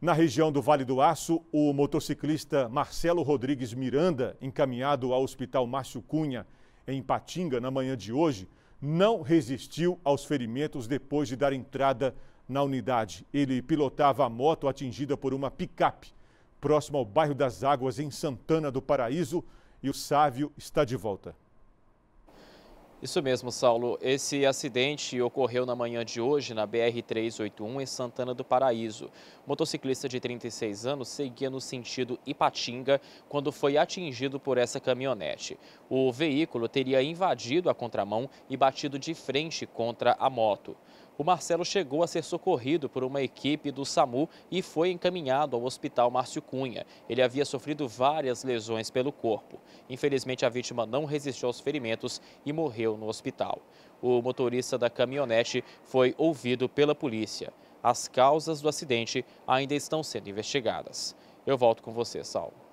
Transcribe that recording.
Na região do Vale do Aço, o motociclista Marcelo Rodrigues Miranda, encaminhado ao Hospital Márcio Cunha, em Patinga, na manhã de hoje, não resistiu aos ferimentos depois de dar entrada na unidade. Ele pilotava a moto atingida por uma picape, próximo ao bairro das Águas, em Santana do Paraíso, e o Sávio está de volta. Isso mesmo, Saulo. Esse acidente ocorreu na manhã de hoje na BR-381 em Santana do Paraíso. O motociclista de 36 anos seguia no sentido Ipatinga quando foi atingido por essa caminhonete. O veículo teria invadido a contramão e batido de frente contra a moto. O Marcelo chegou a ser socorrido por uma equipe do SAMU e foi encaminhado ao Hospital Márcio Cunha. Ele havia sofrido várias lesões pelo corpo. Infelizmente, a vítima não resistiu aos ferimentos e morreu no hospital. O motorista da caminhonete foi ouvido pela polícia. As causas do acidente ainda estão sendo investigadas. Eu volto com você, Saulo.